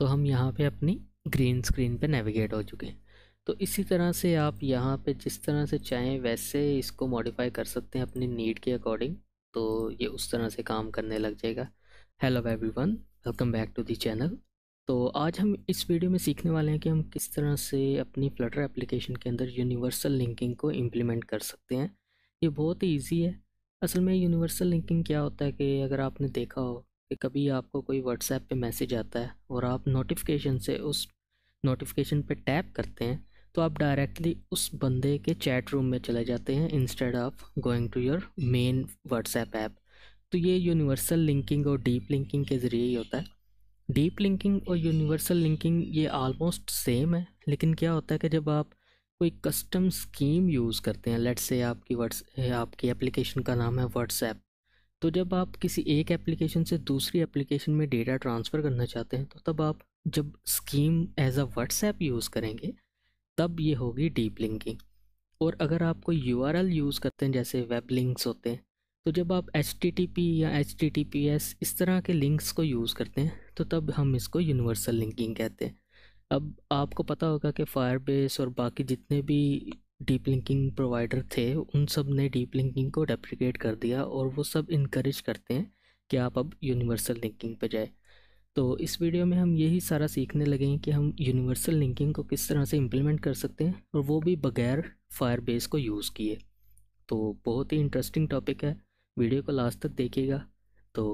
तो हम यहाँ पे अपनी ग्रीन स्क्रीन पे नेविगेट हो चुके हैं तो इसी तरह से आप यहाँ पे जिस तरह से चाहें वैसे इसको मॉडिफाई कर सकते हैं अपनी नीड के अकॉर्डिंग तो ये उस तरह से काम करने लग जाएगा hello one welcome back to the channel तो आज हम इस वीडियो में सीखने वाले हैं कि हम किस तरह से अपनी फ्लटर एप्लीकेशन के अंदर यूनिवर्सल लिंकिंग को इम्प्लीमेंट कर सकते हैं ये बहुत ईजी है असल में यूनिवर्सल लिंकिंग क्या होता है कि अगर आपने देखा हो कि कभी आपको कोई व्हाट्सएप पे मैसेज आता है और आप नोटिफिकेशन से उस नोटिफिकेशन पे टैप करते हैं तो आप डायरेक्टली उस बंदे के चैट रूम में चले जाते हैं instead of going to your main WhatsApp app तो ये यूनिवर्सल लिंकिंग और डीप लिंकिंग के ज़रिए ही होता है डीप लिंकिंग और यूनिवर्सल लिंकिंग ये आलमोस्ट सेम है लेकिन क्या होता है कि जब आप कोई कस्टम स्कीम यूज़ करते हैं लेट्स से आपकी व्हाट्स आपकी एप्लीकेशन का नाम है व्हाट्सएप तो जब आप किसी एक एप्लीकेशन से दूसरी एप्लीकेशन में डेटा ट्रांसफ़र करना चाहते हैं तो तब आप जब scheme as a WhatsApp use करेंगे तब ये होगी डीप लिंकिंग और अगर आप कोई यू यूज़ करते हैं जैसे वेब लिंक्स होते हैं तो जब आप एच या एच इस तरह के लिंक्स को यूज़ करते हैं तो तब हम इसको यूनिवर्सल लिंकिंग कहते हैं अब आपको पता होगा कि फायरबेस और बाकी जितने भी डीप लिंकिंग प्रोवाइडर थे उन सब ने डीप लिंकिंग को डेप्रिकेट कर दिया और वो सब इनक्रेज करते हैं कि आप अब यूनिवर्सल लिंकिंग पर जाए तो इस वीडियो में हम यही सारा सीखने लगे हैं कि हम यूनिवर्सल लिंकिंग को किस तरह से इम्प्लीमेंट कर सकते हैं और वो भी बगैर फायर बेस को यूज़ किए तो बहुत ही इंटरेस्टिंग टॉपिक है वीडियो को लास्ट तक देखिएगा तो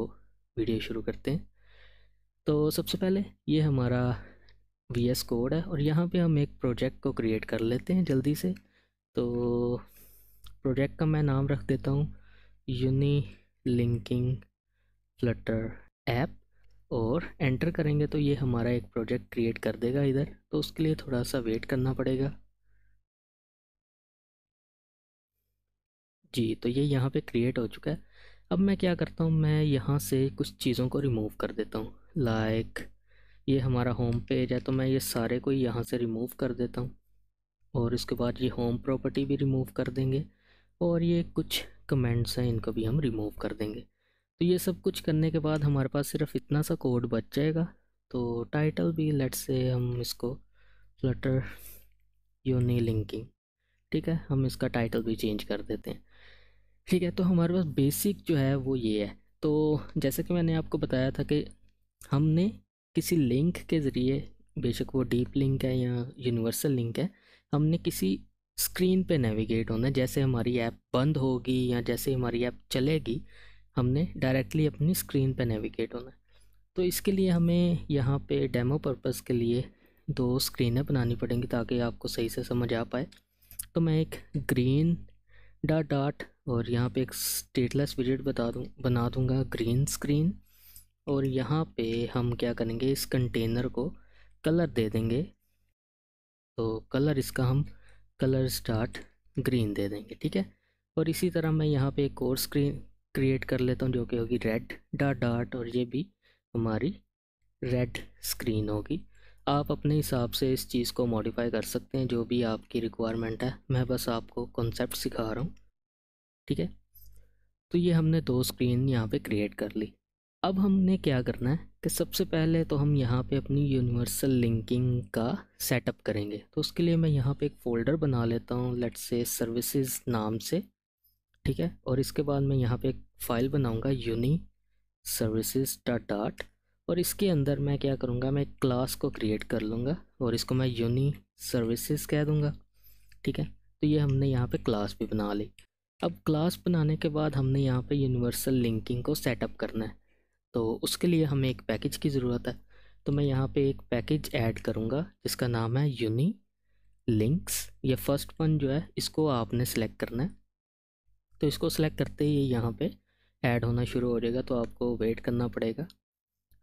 वीडियो शुरू करते हैं तो सबसे पहले ये हमारा वी एस कोड है और यहाँ पे हम एक प्रोजेक्ट को क्रिएट कर लेते हैं जल्दी से तो प्रोजेक्ट का मैं नाम रख देता हूँ यूनी लिंकिंग फ्लटर ऐप और एंटर करेंगे तो ये हमारा एक प्रोजेक्ट क्रिएट कर देगा इधर तो उसके लिए थोड़ा सा वेट करना पड़ेगा जी तो ये यहाँ पे क्रिएट हो चुका है अब मैं क्या करता हूँ मैं यहाँ से कुछ चीज़ों को रिमूव कर देता हूँ लाइक ये हमारा होम पेज है तो मैं ये सारे को यहाँ से रिमूव कर देता हूँ और इसके बाद ये होम प्रॉपर्टी भी रिमूव कर देंगे और ये कुछ कमेंट्स हैं इनको भी हम रिमूव कर देंगे तो ये सब कुछ करने के बाद हमारे पास सिर्फ इतना सा कोड बच जाएगा तो टाइटल भी लेट से हम इसको फ्लटर यूनी लिंकिंग ठीक है हम इसका टाइटल भी चेंज कर देते हैं ठीक है तो हमारे पास बेसिक जो है वो ये है तो जैसे कि मैंने आपको बताया था कि हमने किसी लिंक के ज़रिए बेशक वो डीप लिंक है या यूनिवर्सल लिंक है हमने किसी स्क्रीन पे नेविगेट होना जैसे हमारी ऐप बंद होगी या जैसे हमारी ऐप चलेगी हमने डायरेक्टली अपनी स्क्रीन पे नेविगेट होना है तो इसके लिए हमें यहाँ पे डेमो पर्पज़ के लिए दो स्क्रीनें बनानी पड़ेंगी ताकि आपको सही से समझ आ पाए तो मैं एक ग्रीन डॉट डॉट और यहाँ पे एक स्टेटलेस विजिट बता दूँ बना दूँगा ग्रीन स्क्रीन और यहाँ पे हम क्या करेंगे इस कंटेनर को कलर दे देंगे तो कलर इसका हम कलर स्टार्ट ग्रीन दे देंगे ठीक है और इसी तरह मैं यहाँ पे एक और स्क्रीन क्रिएट कर लेता हूँ जो कि होगी रेड डाट डॉट और ये भी हमारी रेड स्क्रीन होगी आप अपने हिसाब से इस चीज़ को मॉडिफाई कर सकते हैं जो भी आपकी रिक्वायरमेंट है मैं बस आपको कॉन्सेप्ट सिखा रहा हूँ ठीक है तो ये हमने दो स्क्रीन यहाँ पे क्रिएट कर ली अब हमने क्या करना है कि सबसे पहले तो हम यहाँ पे अपनी यूनिवर्सल लिंकिंग का सेटअप करेंगे तो उसके लिए मैं यहाँ पे एक फ़ोल्डर बना लेता हूँ लेट्स से सर्विसेज नाम से ठीक है और इसके बाद मैं यहाँ पे एक फ़ाइल बनाऊँगा यूनी सर्विसेज डॉट डॉट और इसके अंदर मैं क्या करूँगा मैं एक क्लास को क्रिएट कर लूँगा और इसको मैं यूनी सर्विसेज कह दूँगा ठीक है तो ये हमने यहाँ पर क्लास भी बना ली अब क्लास बनाने के बाद हमने यहाँ पे यूनिवर्सल लिंकिंग को सेटअप करना है तो उसके लिए हमें एक पैकेज की ज़रूरत है तो मैं यहाँ पे एक पैकेज ऐड करूँगा जिसका नाम है यूनी लिंक्स ये फर्स्ट वन जो है इसको आपने सेलेक्ट करना है तो इसको सेलेक्ट करते ही यहाँ पे ऐड होना शुरू हो जाएगा तो आपको वेट करना पड़ेगा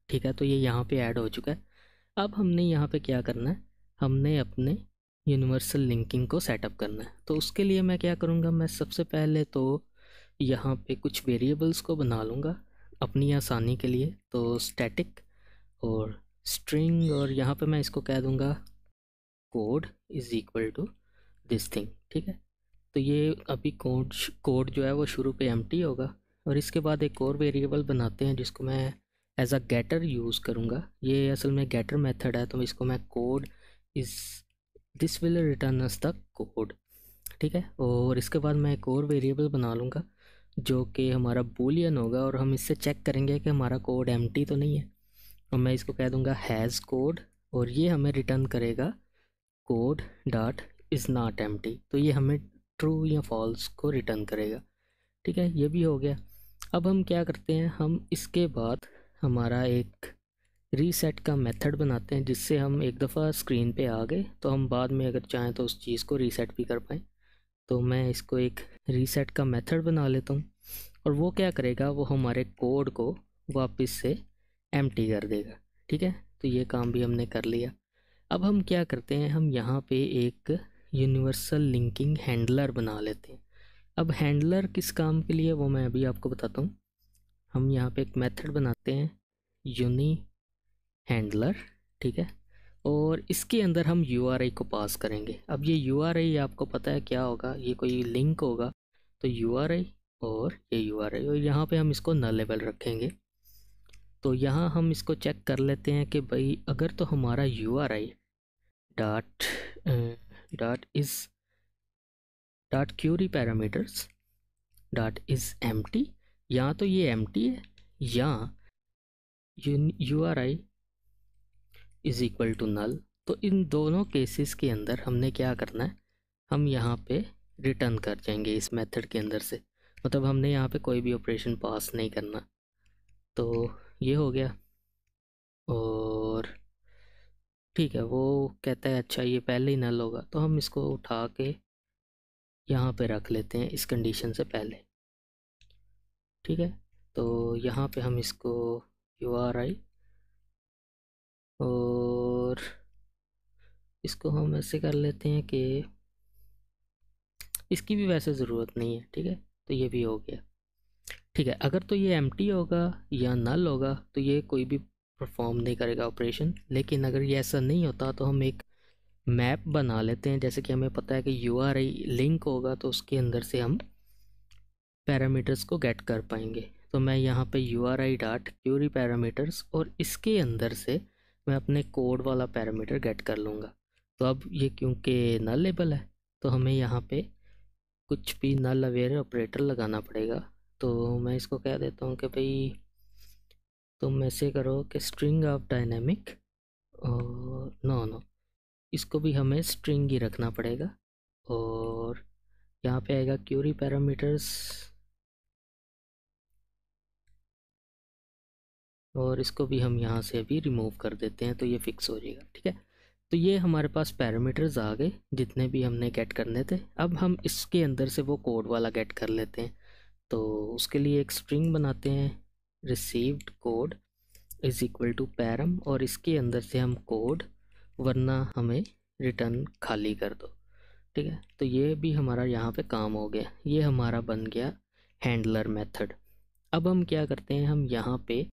ठीक है तो ये यहाँ पे ऐड हो चुका है अब हमने यहाँ पे क्या करना है हमने अपने यूनिवर्सल लिंकिंग को सेटअप करना है तो उसके लिए मैं क्या करूँगा मैं सबसे पहले तो यहाँ पर कुछ वेरिएबल्स को बना लूँगा अपनी आसानी के लिए तो स्टैटिक और स्ट्रिंग और यहाँ पे मैं इसको कह दूँगा code is equal to this thing ठीक है तो ये अभी कोड कोड जो है वो शुरू पे एम होगा और इसके बाद एक और वेरिएबल बनाते हैं जिसको मैं एज अ गेटर यूज़ करूँगा ये असल में गेटर मेथड है तो इसको मैं code is this will return us the code ठीक है और इसके बाद मैं एक और वेरिएबल बना लूँगा जो कि हमारा बोलियन होगा और हम इससे चेक करेंगे कि हमारा कोड एम तो नहीं है और मैं इसको कह दूँगा हैज़ कोड और ये हमें रिटर्न करेगा code dot is not M तो ये हमें ट्रू या फॉल्स को रिटर्न करेगा ठीक है ये भी हो गया अब हम क्या करते हैं हम इसके बाद हमारा एक रीसेट का मेथड बनाते हैं जिससे हम एक दफ़ा स्क्रीन पे आ गए तो हम बाद में अगर चाहें तो उस चीज़ को रीसेट भी कर पाएँ तो मैं इसको एक रीसेट का मेथड बना लेता हूँ और वो क्या करेगा वो हमारे कोड को वापस से एम कर देगा ठीक है तो ये काम भी हमने कर लिया अब हम क्या करते हैं हम यहाँ पे एक यूनिवर्सल लिंकिंग हैंडलर बना लेते हैं अब हैंडलर किस काम के लिए वो मैं अभी आपको बताता हूँ हम यहाँ पे एक मेथड बनाते हैं यूनी हैंडलर ठीक है और इसके अंदर हम यू को पास करेंगे अब ये यू आपको पता है क्या होगा ये कोई लिंक होगा तो यू और ये यू और यहाँ पे हम इसको नलेबल रखेंगे तो यहाँ हम इसको चेक कर लेते हैं कि भाई अगर तो हमारा U R I dot dot is dot query parameters dot is M या तो ये एम है या U R I is equal to null तो इन दोनों केसेस के अंदर हमने क्या करना है हम यहाँ पे रिटर्न कर जाएंगे इस मेथड के अंदर से मतलब हमने यहाँ पे कोई भी ऑपरेशन पास नहीं करना तो ये हो गया और ठीक है वो कहता है अच्छा ये पहले ही नल होगा तो हम इसको उठा के यहाँ पे रख लेते हैं इस कंडीशन से पहले ठीक है तो यहाँ पे हम इसको यू आर आई और इसको हम ऐसे कर लेते हैं कि इसकी भी वैसे ज़रूरत नहीं है ठीक है तो ये भी हो गया ठीक है अगर तो ये एम होगा या नल होगा तो ये कोई भी परफॉर्म नहीं करेगा ऑपरेशन लेकिन अगर ये ऐसा नहीं होता तो हम एक मैप बना लेते हैं जैसे कि हमें पता है कि यू आर आई लिंक होगा तो उसके अंदर से हम पैरामीटर्स को गेट कर पाएंगे तो मैं यहाँ पे U R I dot query parameters और इसके अंदर से मैं अपने कोड वाला पैरामीटर गेट कर लूँगा तो अब ये क्योंकि नल लेबल है तो हमें यहाँ पे कुछ भी नल अवेयर ऑपरेटर लगाना पड़ेगा तो मैं इसको कह देता हूँ कि भाई तुम ऐसे करो कि स्ट्रिंग ऑफ डायनेमिक और नो नो इसको भी हमें स्ट्रिंग ही रखना पड़ेगा और यहाँ पे आएगा क्यूरी पैरामीटर्स और इसको भी हम यहाँ से अभी रिमूव कर देते हैं तो ये फिक्स हो जाएगा ठीक है तो ये हमारे पास पैरामीटर्स आ गए जितने भी हमने गेट करने थे अब हम इसके अंदर से वो कोड वाला गेट कर लेते हैं तो उसके लिए एक स्ट्रिंग बनाते हैं received code is equal to param और इसके अंदर से हम कोड वरना हमें रिटर्न खाली कर दो ठीक है तो ये भी हमारा यहाँ पे काम हो गया ये हमारा बन गया हैंडलर मेथड अब हम क्या करते हैं हम यहाँ पे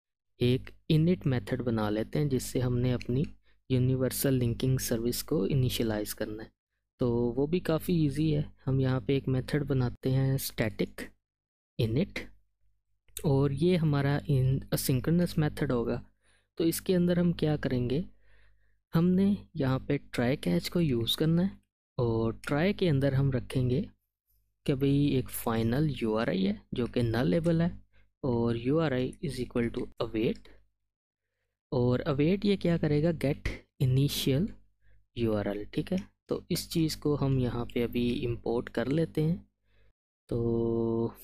एक इनिट मेथड बना लेते हैं जिससे हमने अपनी यूनिवर्सल लिंकिंग सर्विस को इनिशलाइज़ करना है तो वो भी काफ़ी इजी है हम यहाँ पे एक मेथड बनाते हैं स्टैटिक इनिट और ये हमारा इन असिंक्रनस मेथड होगा तो इसके अंदर हम क्या करेंगे हमने यहाँ पे ट्राई कैच को यूज़ करना है और ट्राई के अंदर हम रखेंगे कि भाई एक फाइनल यू है जो कि नलेबल है और U R I is equal to await और अवेट ये क्या करेगा get initial U R L ठीक है तो इस चीज़ को हम यहाँ पे अभी इम्पोर्ट कर लेते हैं तो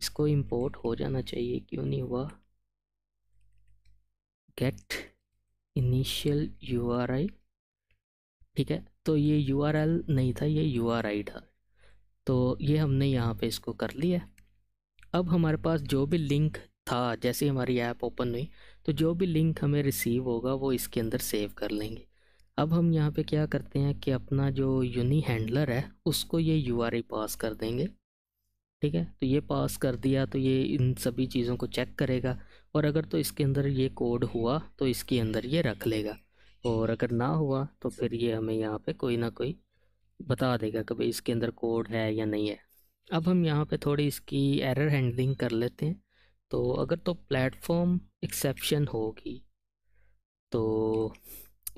इसको इम्पोर्ट हो जाना चाहिए क्यों नहीं हुआ get initial U R I ठीक है तो ये यू आर एल नहीं था ये यू आर आई था तो ये हमने यहाँ पे इसको कर लिया अब हमारे पास जो भी लिंक था जैसे हमारी ऐप ओपन हुई तो जो भी लिंक हमें रिसीव होगा वो इसके अंदर सेव कर लेंगे अब हम यहाँ पे क्या करते हैं कि अपना जो यूनी हैंडलर है उसको ये यू पास कर देंगे ठीक है तो ये पास कर दिया तो ये इन सभी चीज़ों को चेक करेगा और अगर तो इसके अंदर ये कोड हुआ तो इसके अंदर ये रख लेगा और अगर ना हुआ तो फिर ये हमें यहाँ पे कोई ना कोई बता देगा कि भाई इसके अंदर कोड है या नहीं है अब हम यहाँ पे थोड़ी इसकी एरर हैंडलिंग कर लेते हैं तो अगर तो प्लेटफॉर्म एक्सेप्शन होगी तो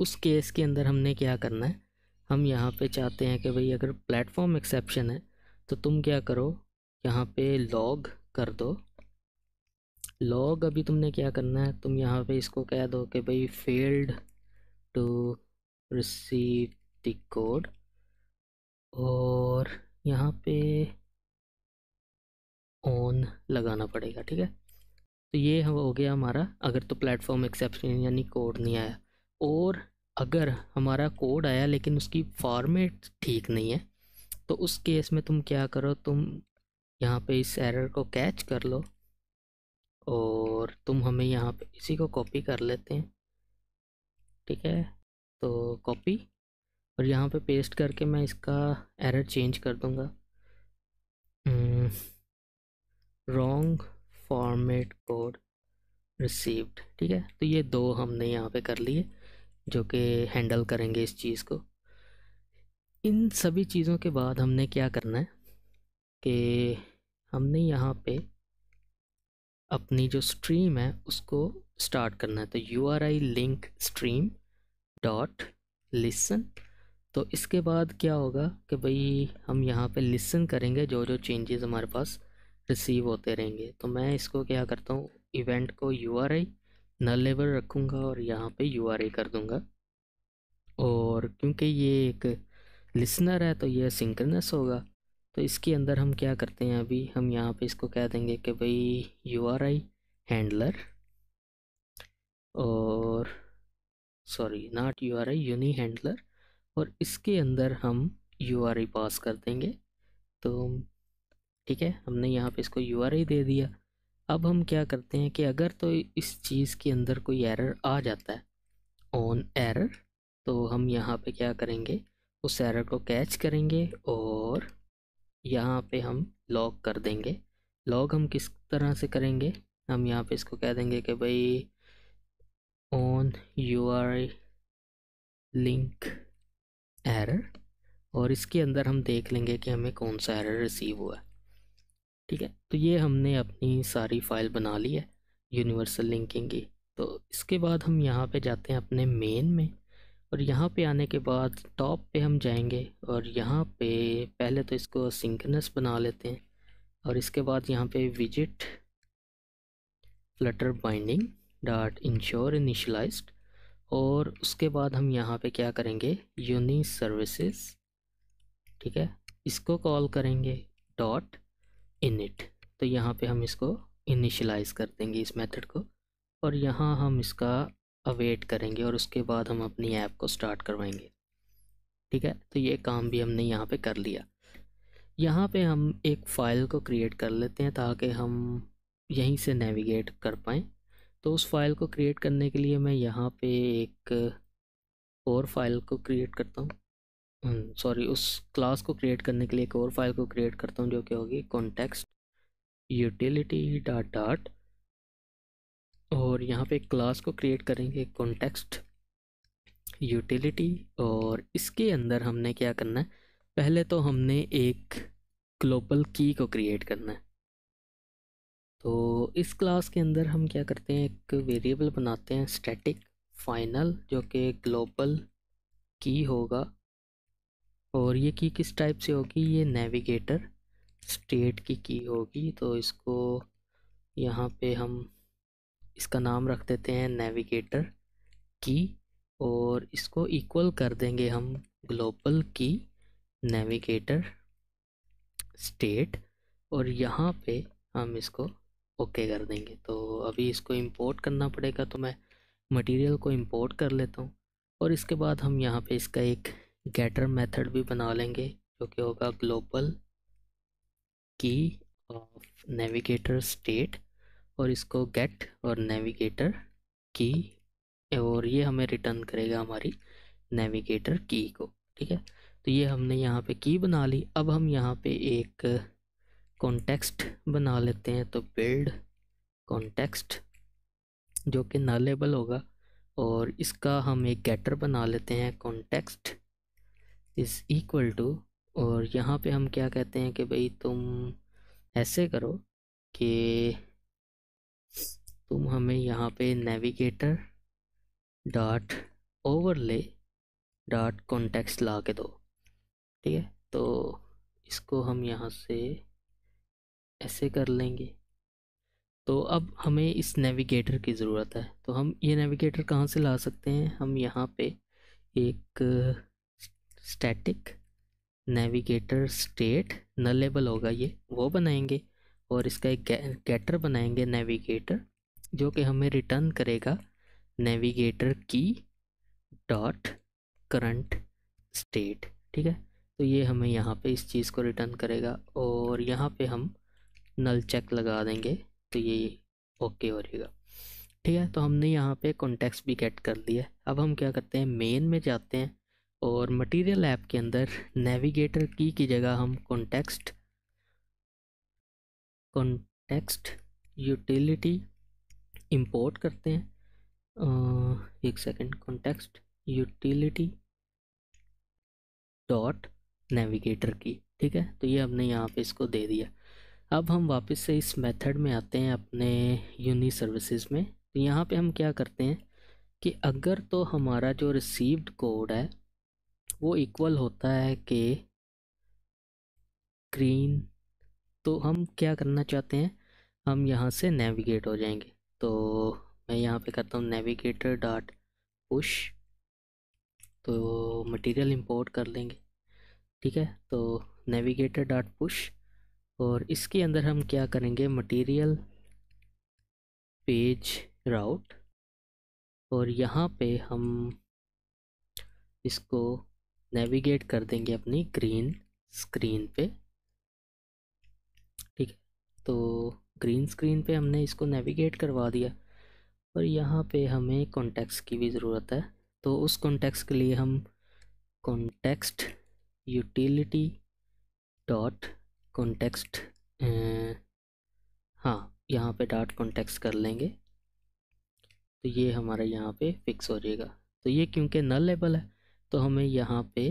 उस केस के अंदर हमने क्या करना है हम यहाँ पे चाहते हैं कि भाई अगर प्लेटफॉर्म एक्सेप्शन है तो तुम क्या करो यहाँ पे लॉग कर दो लॉग अभी तुमने क्या करना है तुम यहाँ पे इसको कह दो कि भाई failed to receive the code और यहाँ पे ऑन लगाना पड़ेगा ठीक है तो ये हो गया हमारा अगर तो प्लेटफॉर्म एक्सेप्शन यानी कोड नहीं आया और अगर हमारा कोड आया लेकिन उसकी फॉर्मेट ठीक नहीं है तो उस केस में तुम क्या करो तुम यहाँ पे इस एरर को कैच कर लो और तुम हमें यहाँ पे इसी को कॉपी कर लेते हैं ठीक है तो कॉपी और यहाँ पे पेस्ट करके मैं इसका एरर चेंज कर दूँगा hmm, wrong format code received ठीक है तो ये दो हमने यहाँ पे कर लिए जो कि हैंडल करेंगे इस चीज़ को इन सभी चीज़ों के बाद हमने क्या करना है कि हमने यहाँ पे अपनी जो स्ट्रीम है उसको स्टार्ट करना है तो U R I link stream dot listen तो इसके बाद क्या होगा कि भई हम यहाँ पे लिसन करेंगे जो जो चेंजेस हमारे पास रिसीव होते रहेंगे तो मैं इसको क्या करता हूँ इवेंट को U R I null level रखूँगा और यहाँ पे यू आर आई कर दूँगा और क्योंकि ये एक लिसनर है तो ये सिंक्रनस होगा तो इसके अंदर हम क्या करते हैं अभी हम यहाँ पे इसको कह देंगे कि भाई यू आर आई हैंडलर और sorry not U R I uni handler और इसके अंदर हम यू आर आई पास कर देंगे तो ठीक है हमने यहाँ पे इसको यू दे दिया अब हम क्या करते हैं कि अगर तो इस चीज़ के अंदर कोई एरर आ जाता है ऑन एरर तो हम यहाँ पे क्या करेंगे उस एरर को कैच करेंगे और यहाँ पे हम लॉग कर देंगे लॉग हम किस तरह से करेंगे हम यहाँ पे इसको कह देंगे कि भाई ऑन यू लिंक एरर और इसके अंदर हम देख लेंगे कि हमें कौन सा एरर रिसीव हुआ है ठीक है तो ये हमने अपनी सारी फाइल बना ली है यूनिवर्सल लिंकिंग की तो इसके बाद हम यहाँ पे जाते हैं अपने मेन में और यहाँ पे आने के बाद टॉप पे हम जाएंगे और यहाँ पे पहले तो इसको सिंकनस बना लेते हैं और इसके बाद यहाँ पे विजिट Flutter binding dot ensure initialise और उसके बाद हम यहाँ पे क्या करेंगे यूनि सर्विसेज ठीक है इसको कॉल करेंगे डॉट इनिट तो यहाँ पे हम इसको इनिशलाइज कर देंगे इस मेथड को और यहाँ हम इसका अवेट करेंगे और उसके बाद हम अपनी ऐप को स्टार्ट करवाएंगे ठीक है तो ये काम भी हमने यहाँ पे कर लिया यहाँ पे हम एक फ़ाइल को क्रिएट कर लेते हैं ताकि हम यहीं से नेविगेट कर पाएँ तो उस फाइल को क्रिएट करने के लिए मैं यहाँ पे एक और फाइल को क्रिएट करता हूँ सॉरी हम्म, उस क्लास को क्रिएट करने के लिए एक और फाइल को क्रिएट करता हूँ जो कि होगी कॉन्टेक्स्ट यूटिलिटी डाट डॉट और यहाँ पे क्लास को क्रिएट करेंगे कॉन्टेक्स्ट यूटिलिटी और इसके अंदर हमने क्या करना है पहले तो हमने एक ग्लोबल की को क्रिएट करना है तो इस क्लास के अंदर हम क्या करते हैं एक वेरिएबल बनाते हैं स्टैटिक फाइनल जो कि ग्लोबल की होगा और ये की किस टाइप से होगी ये नेविगेटर स्टेट की की होगी तो इसको यहाँ पे हम इसका नाम रख देते हैं नेविगेटर की और इसको इक्वल कर देंगे हम ग्लोबल की नेविगेटर स्टेट और यहाँ पे हम इसको ओके कर देंगे तो अभी इसको इंपोर्ट करना पड़ेगा तो मैं मटेरियल को इंपोर्ट कर लेता हूँ और इसके बाद हम यहाँ पे इसका एक गेटर मेथड भी बना लेंगे जो कि होगा ग्लोबल की ऑफ नेविगेटर स्टेट और इसको गेट और नेविगेटर की और ये हमें रिटर्न करेगा हमारी नेविगेटर की को ठीक है तो ये हमने यहाँ पे की बना ली अब हम यहाँ पे एक कॉन्टेक्स्ट बना लेते हैं तो बिल्ड कॉन्टेक्स्ट जो कि नलेबल होगा और इसका हम एक गेटर बना लेते हैं कॉन्टेक्स्ट इज़ इक्वल टू और यहाँ पे हम क्या कहते हैं कि भाई तुम ऐसे करो कि तुम हमें यहाँ पे navigator dot overlay dot context ला के दो ठीक है तो इसको हम यहाँ से ऐसे कर लेंगे तो अब हमें इस नेविगेटर की ज़रूरत है तो हम ये नेविगेटर कहाँ से ला सकते हैं हम यहाँ पे एक स्टैटिक नेविगेटर स्टेट नलेबल होगा ये वो बनाएंगे और इसका एक गेटर बनाएंगे नेविगेटर जो कि हमें रिटर्न करेगा नेविगेटर की डॉट करंट स्टेट ठीक है तो ये हमें यहाँ पे इस चीज़ को रिटर्न करेगा और यहाँ पे हम नल चेक लगा देंगे तो ये ओके हो जाएगा ठीक है तो हमने यहाँ पे कॉन्टेक्स्ट भी गेट कर दिया अब हम क्या करते हैं मेन में जाते हैं और मटेरियल ऐप के अंदर नेविगेटर की की जगह हम कॉन्टेक्स्ट कॉन्टेक्स्ट यूटिलिटी इंपोर्ट करते हैं एक second context utility dot navigator की ठीक है तो ये हमने यहाँ पे इसको दे दिया अब हम वापस से इस मेथड में आते हैं अपने यूनी सर्विसेज में तो यहाँ पे हम क्या करते हैं कि अगर तो हमारा जो रिसीव्ड कोड है वो इक्वल होता है के ग्रीन तो हम क्या करना चाहते हैं हम यहाँ से नेविगेट हो जाएंगे तो मैं यहाँ पे करता हूँ नेविगेटर डॉट पुश तो मटेरियल इंपोर्ट कर लेंगे ठीक है तो नेविगेटर डॉट पुश और इसके अंदर हम क्या करेंगे मटेरियल पेज राउट और यहाँ पे हम इसको नेविगेट कर देंगे अपनी ग्रीन स्क्रीन पे ठीक है तो ग्रीन स्क्रीन पे हमने इसको नेविगेट करवा दिया और यहाँ पे हमें कॉन्टेक्स्ट की भी ज़रूरत है तो उस कॉन्टेक्स्ट के लिए हम कॉन्टेक्स्ट यूटिलिटी डॉट कॉन्टेक्स्ट हाँ यहाँ पे डॉट कॉन्टेक्स्ट कर लेंगे तो ये हमारा यहाँ पे फिक्स हो जाएगा तो ये क्योंकि नल लेबल है तो हमें यहाँ पे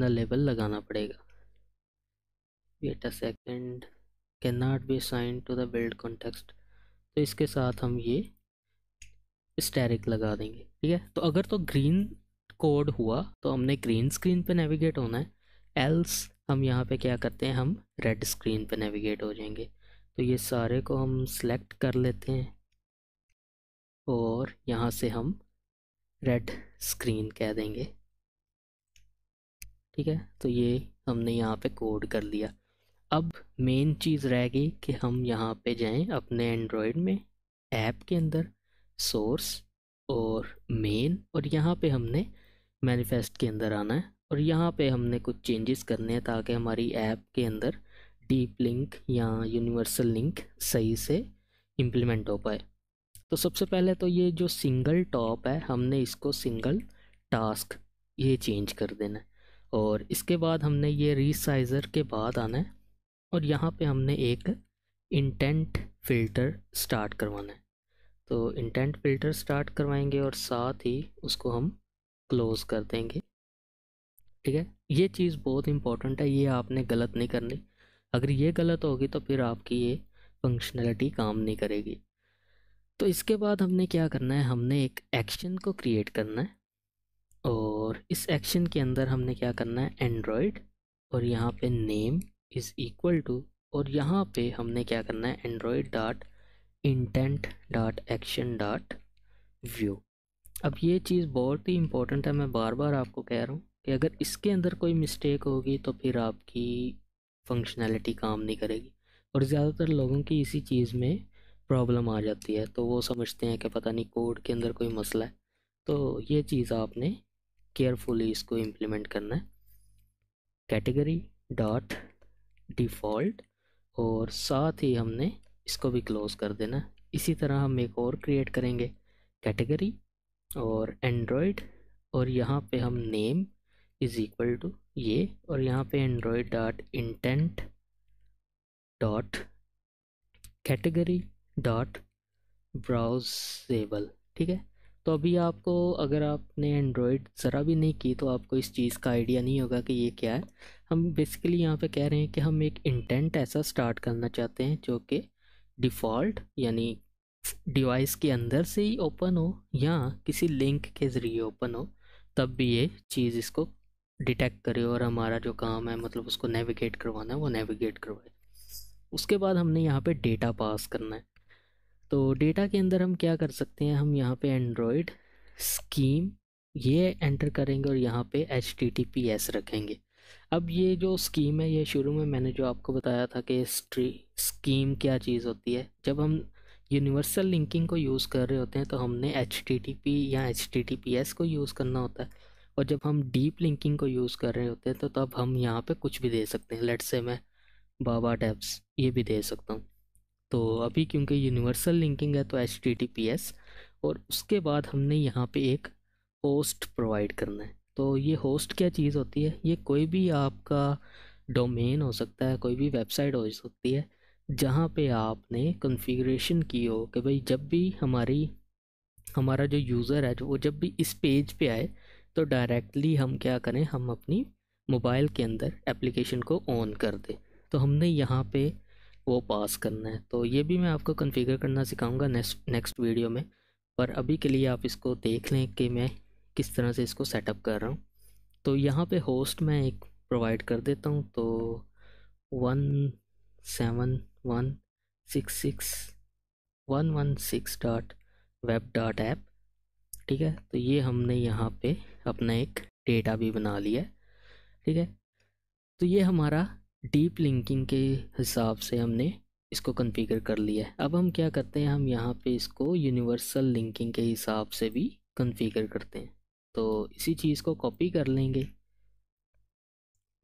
न लेबल लगाना पड़ेगा wait a second can not be sign to the build context तो इसके साथ हम ये स्टेरिक लगा देंगे ठीक है तो अगर तो ग्रीन कोड हुआ तो हमने ग्रीन स्क्रीन पे नेविगेट होना है एल्स हम यहाँ पे क्या करते हैं हम रेड स्क्रीन पे नेविगेट हो जाएंगे तो ये सारे को हम सेलेक्ट कर लेते हैं और यहाँ से हम रेड स्क्रीन कह देंगे ठीक है तो ये हमने यहाँ पे कोड कर लिया अब मेन चीज़ रह गई कि हम यहाँ पे जाएं अपने एंड्रॉयड में ऐप के अंदर सोर्स और मेन और यहाँ पे हमने मैनिफेस्ट के अंदर आना है और यहाँ पे हमने कुछ चेंजेस करने हैं ताकि हमारी ऐप के अंदर डीप लिंक या यूनिवर्सल लिंक सही से इम्प्लीमेंट हो पाए तो सबसे पहले तो ये जो सिंगल टॉप है हमने इसको सिंगल टास्क ये चेंज कर देना है और इसके बाद हमने ये रीसाइजर के बाद आना है और यहाँ पे हमने एक इंटेंट फ़िल्टर स्टार्ट करवाना है तो इंटेंट फ़िल्टर स्टार्ट करवाएंगे और साथ ही उसको हम क्लोज़ कर देंगे ठीक है ये चीज़ बहुत इंपॉर्टेंट है ये आपने गलत नहीं करनी अगर ये गलत होगी तो फिर आपकी ये फंक्शनलिटी काम नहीं करेगी तो इसके बाद हमने क्या करना है हमने एक एक्शन को क्रिएट करना है और इस एक्शन के अंदर हमने क्या करना है एंड्रॉयड और यहाँ पे नेम इज़ इक्वल टू और यहाँ पे हमने क्या करना है Android dot intent dot action dot view अब ये चीज़ बहुत ही इम्पोर्टेंट है मैं बार बार आपको कह रहा हूँ कि अगर इसके अंदर कोई मिस्टेक होगी तो फिर आपकी फंक्शनैलिटी काम नहीं करेगी और ज़्यादातर लोगों की इसी चीज़ में प्रॉब्लम आ जाती है तो वो समझते हैं कि पता नहीं कोड के अंदर कोई मसला है तो ये चीज़ आपने केयरफुली इसको इम्प्लीमेंट करना है कैटेगरी डॉट डिफ़ॉल्ट और साथ ही हमने इसको भी क्लोज़ कर देना इसी तरह हम एक और क्रिएट करेंगे कैटेगरी और एंड्रॉयड और यहाँ पे हम नेम इज़ इक्वल टू ये और यहाँ पे Android dot intent dot category dot browsable ठीक है तो अभी आपको अगर आपने एंड्रॉयड ज़रा भी नहीं की तो आपको इस चीज़ का आइडिया नहीं होगा कि ये क्या है हम बेसिकली यहाँ पे कह रहे हैं कि हम एक इंटेंट ऐसा स्टार्ट करना चाहते हैं जो कि डिफ़ॉल्ट यानी डिवाइस के अंदर से ही ओपन हो या किसी लिंक के ज़रिए ओपन हो तब भी ये चीज़ इसको डिटेक्ट करे और हमारा जो काम है मतलब उसको नेविगेट करवाना है वो नेविगेट करवाए उसके बाद हमने यहाँ पे डेटा पास करना है तो डेटा के अंदर हम क्या कर सकते हैं हम यहाँ पे एंड्रॉयड स्कीम ये एंटर करेंगे और यहाँ पे एच रखेंगे अब ये जो स्कीम है ये शुरू में मैंने जो आपको बताया था कि स्ट्री स्कीम क्या चीज़ होती है जब हम यूनिवर्सल लिंकिंग को यूज़ कर रहे होते हैं तो हमने एच या एच को यूज़ करना होता है और जब हम डीप लिंकिंग को यूज़ कर रहे होते हैं तो तब हम यहाँ पे कुछ भी दे सकते हैं लेट से मैं बाबा टैप्स ये भी दे सकता हूँ तो अभी क्योंकि यूनिवर्सल लिंकिंग है तो एच और उसके बाद हमने यहाँ पे एक होस्ट प्रोवाइड करना है तो ये होस्ट क्या चीज़ होती है ये कोई भी आपका डोमेन हो सकता है कोई भी वेबसाइट हो सकती है जहाँ पे आपने कॉन्फ़िगरेशन की हो कि भाई जब भी हमारी हमारा जो यूज़र है जो वो जब भी इस पेज पे आए तो डायरेक्टली हम क्या करें हम अपनी मोबाइल के अंदर एप्लीकेशन को ऑन कर दें तो हमने यहाँ पे वो पास करना है तो ये भी मैं आपको कन्फिगर करना सिखाऊंगा नेक्स्ट नेक्स्ट वीडियो में पर अभी के लिए आप इसको देख लें कि मैं किस तरह से इसको सेटअप कर रहा हूँ तो यहाँ पे होस्ट मैं एक प्रोवाइड कर देता हूँ तो one seven one six six one one six dot web dot app ठीक है तो ये हमने यहाँ पे अपना एक डेटा भी बना लिया ठीक है तो ये हमारा डीप लिंकिंग के हिसाब से हमने इसको कन्फिगर कर लिया है अब हम क्या करते हैं हम यहाँ पे इसको यूनिवर्सल लिंकिंग के हिसाब से भी कन्फिगर करते हैं तो इसी चीज़ को कॉपी कर लेंगे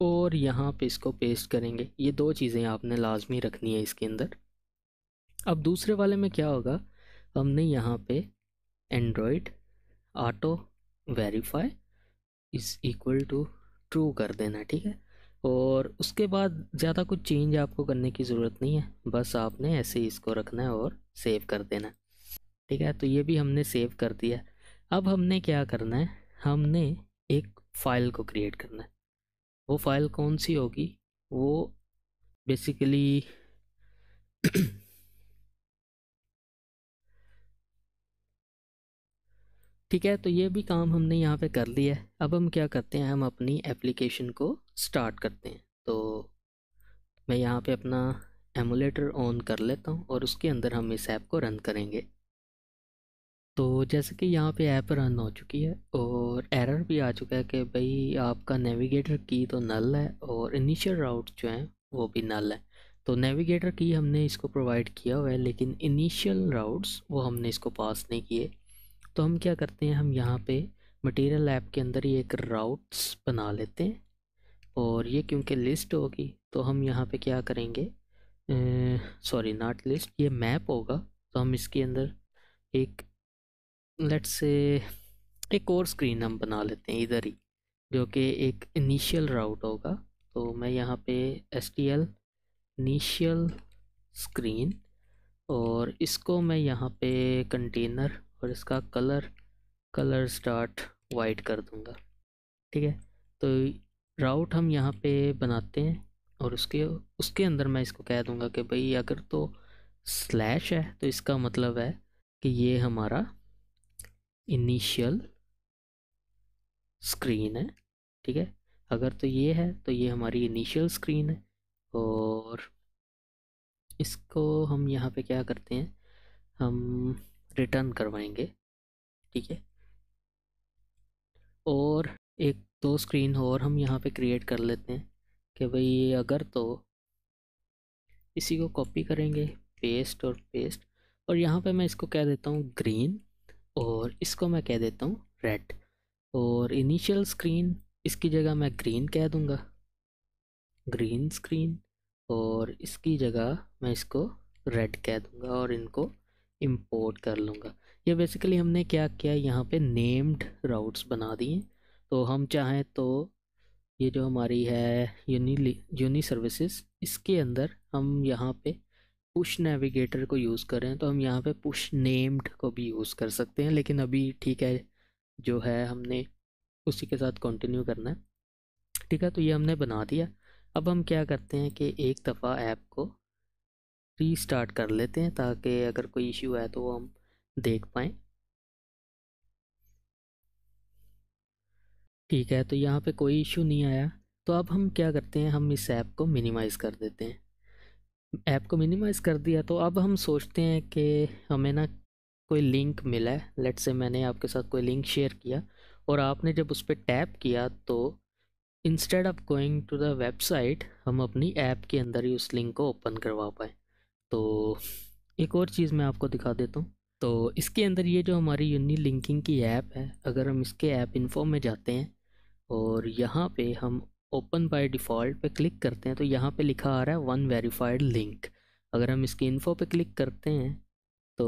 और यहाँ पे इसको पेस्ट करेंगे ये दो चीज़ें आपने लाजमी रखनी है इसके अंदर अब दूसरे वाले में क्या होगा हमने यहाँ पे Android auto verify is equal to true कर देना ठीक है और उसके बाद ज़्यादा कुछ चेंज आपको करने की ज़रूरत नहीं है बस आपने ऐसे ही इसको रखना है और सेव कर देना ठीक है तो ये भी हमने सेव कर दिया अब हमने क्या करना है हमने एक फ़ाइल को क्रिएट करना है वो फ़ाइल कौन सी होगी वो बेसिकली ठीक है तो ये भी काम हमने यहाँ पे कर लिया है अब हम क्या करते हैं हम अपनी एप्लीकेशन को स्टार्ट करते हैं तो मैं यहाँ पे अपना एमुलेटर ऑन कर लेता हूँ और उसके अंदर हम इस ऐप को रन करेंगे तो जैसे कि यहाँ पे ऐप रन हो चुकी है और एरर भी आ चुका है कि भाई आपका नेविगेटर की तो नल है और इनिशियल राउट जो है वो भी नल है तो नेविगेटर की हमने इसको प्रोवाइड किया हुआ है लेकिन इनिशियल राउट्स वो हमने इसको पास नहीं किए तो हम क्या करते हैं हम यहाँ पे मटेरियल ऐप के अंदर ही एक राउट्स बना लेते हैं और ये क्योंकि लिस्ट होगी तो हम यहाँ पे क्या करेंगे सॉरी नॉट लिस्ट ये मैप होगा तो हम इसके अंदर एक लेट से एक और स्क्रीन हम बना लेते हैं इधर ही जो कि एक इनिशियल राउट होगा तो मैं यहाँ पे S T L initial screen और इसको मैं यहाँ पे कंटेनर और इसका कलर कलर स्टार्ट वाइट कर दूँगा ठीक है तो राउट हम यहाँ पे बनाते हैं और उसके उसके अंदर मैं इसको कह दूँगा कि भाई अगर तो स्लैश है तो इसका मतलब है कि ये हमारा इनिशियल स्क्रीन है ठीक है अगर तो ये है तो ये हमारी इनिशियल स्क्रीन है और इसको हम यहाँ पे क्या करते हैं हम रिटर्न करवाएंगे ठीक है और एक दो स्क्रीन और हम यहाँ पे क्रिएट कर लेते हैं कि भाई ये अगर तो इसी को कॉपी करेंगे पेस्ट और पेस्ट और यहाँ पे मैं इसको कह देता हूँ ग्रीन और इसको मैं कह देता हूँ रेड और इनिशियल स्क्रीन इसकी जगह मैं ग्रीन कह दूँगा ग्रीन स्क्रीन और इसकी जगह मैं इसको रेड कह दूँगा और इनको इंपोर्ट कर लूँगा ये बेसिकली हमने क्या किया यहाँ पे नेम्ड राउट्स बना दिए तो हम चाहें तो ये जो हमारी है यूनी यूनी सर्विसेज इसके अंदर हम यहाँ पे पुश नेविगेटर को यूज़ करें तो हम यहाँ पे पुश नेम्ड को भी यूज़ कर सकते हैं लेकिन अभी ठीक है जो है हमने उसी के साथ कंटिन्यू करना है ठीक है तो ये हमने बना दिया अब हम क्या करते हैं कि एक दफ़ा ऐप को रीस्टार्ट कर लेते हैं ताकि अगर कोई इश्यू है तो हम देख पाएँ ठीक है तो यहाँ पे कोई इशू नहीं आया तो अब हम क्या करते हैं हम इस ऐप को मिनिमाइज़ कर देते हैं ऐप को मिनिमाइज़ कर दिया तो अब हम सोचते हैं कि हमें ना कोई लिंक मिला है लेट से मैंने आपके साथ कोई लिंक शेयर किया और आपने जब उस पर टैप किया तो instead of going to the website हम अपनी ऐप के अंदर ही उस लिंक को ओपन करवा पाए तो एक और चीज़ मैं आपको दिखा देता हूँ तो इसके अंदर ये जो हमारी यूनी लिंकिंग की ऐप है अगर हम इसके ऐप इन्फो में जाते हैं और यहाँ पे हम ओपन बाय डिफ़ॉल्ट पे क्लिक करते हैं तो यहाँ पे लिखा आ रहा है वन वेरीफाइड लिंक अगर हम इसकी इन्फो पे क्लिक करते हैं तो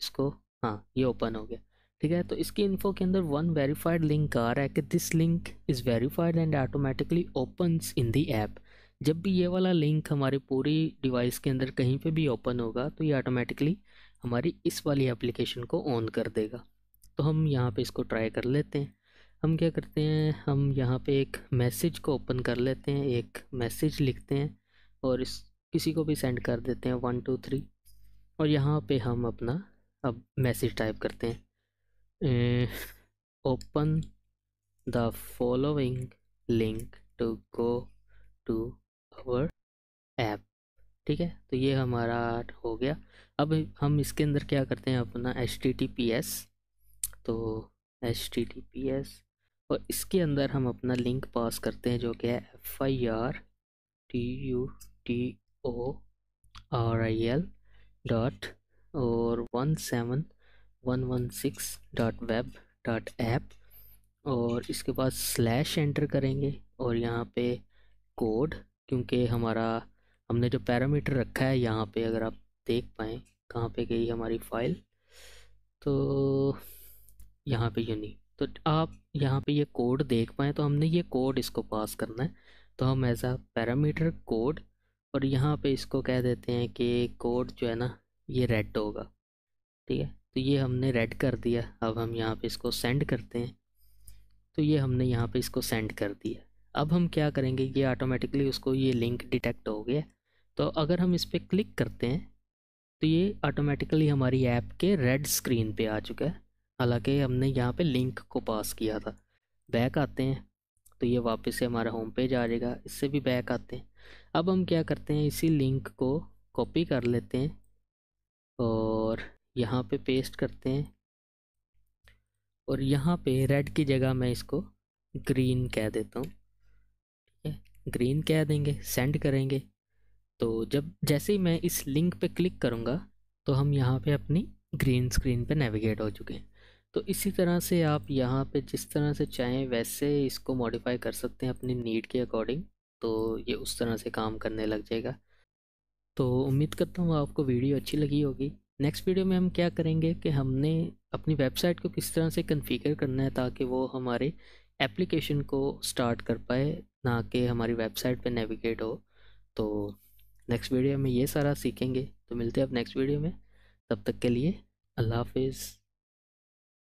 इसको हाँ ये ओपन हो गया ठीक है तो इसकी इन्फो के अंदर वन वेरीफाइड लिंक आ रहा है कि this link is verified and automatically open in the app जब भी ये वाला लिंक हमारे पूरी डिवाइस के अंदर कहीं पे भी ओपन होगा तो ये ऑटोमेटिकली हमारी इस वाली एप्लीकेशन को ऑन कर देगा तो हम यहाँ पे इसको ट्राई कर लेते हैं हम क्या करते हैं हम यहाँ पे एक मैसेज को ओपन कर लेते हैं एक मैसेज लिखते हैं और इस किसी को भी सेंड कर देते हैं वन टू थ्री और यहाँ पे हम अपना अब मैसेज टाइप करते हैं open the following link to go to our app ठीक है तो ये हमारा हो गया अब हम इसके अंदर क्या करते हैं अपना एच तो H T T P S और इसके अंदर हम अपना लिंक पास करते हैं जो कि है F I R T U T O R I L dot और one seven one one six dot web dot app और इसके बाद स्लैश एंटर करेंगे और यहाँ पे कोड क्योंकि हमारा हमने जो पैरामीटर रखा है यहाँ पे अगर आप देख पाएँ कहाँ पे गई हमारी फाइल तो यहाँ पे यूनिक तो आप यहाँ पे ये कोड देख पाए तो हमने ये कोड इसको पास करना है तो हम एज आ पैरामीटर कोड और यहाँ पे इसको कह देते हैं कि कोड जो है ना ये रेड होगा ठीक है तो ये हमने रेड कर दिया अब हम यहाँ पे इसको सेंड करते हैं तो ये हमने यहाँ पे इसको सेंड कर दिया अब हम क्या करेंगे ये ऑटोमेटिकली उसको ये लिंक डिटेक्ट हो गया तो अगर हम इस पर क्लिक करते हैं तो ये ऑटोमेटिकली हमारी ऐप के रेड स्क्रीन पे आ चुका है हालांकि हमने यहाँ पे लिंक को पास किया था बैक आते हैं तो ये वापस से हमारा होम पेज आ जाएगा इससे भी बैक आते हैं अब हम क्या करते हैं इसी लिंक को कॉपी कर लेते हैं और यहाँ पे पेस्ट करते हैं और यहाँ पे रेड की जगह मैं इसको ग्रीन कह देता हूँ ठीक है ग्रीन कह देंगे सेंड करेंगे तो जब जैसे ही मैं इस लिंक पे क्लिक करूँगा तो हम यहाँ पे अपनी ग्रीन स्क्रीन पे नेविगेट हो चुके हैं तो इसी तरह से आप यहाँ पे जिस तरह से चाहें वैसे इसको मॉडिफाई कर सकते हैं अपनी नीड के अकॉर्डिंग तो ये उस तरह से काम करने लग जाएगा तो उम्मीद करता हूँ आपको वीडियो अच्छी लगी होगी नेक्स्ट वीडियो में हम क्या करेंगे कि हमने अपनी वेबसाइट को किस तरह से कन्फिगर करना है ताकि वो हमारे एप्लीकेशन को स्टार्ट कर पाए ना कि हमारी वेबसाइट पर नेविगेट हो तो नेक्स्ट वीडियो में ये सारा सीखेंगे तो मिलते हैं आप नेक्स्ट वीडियो में तब तक के लिए अल्लाह हाफिज़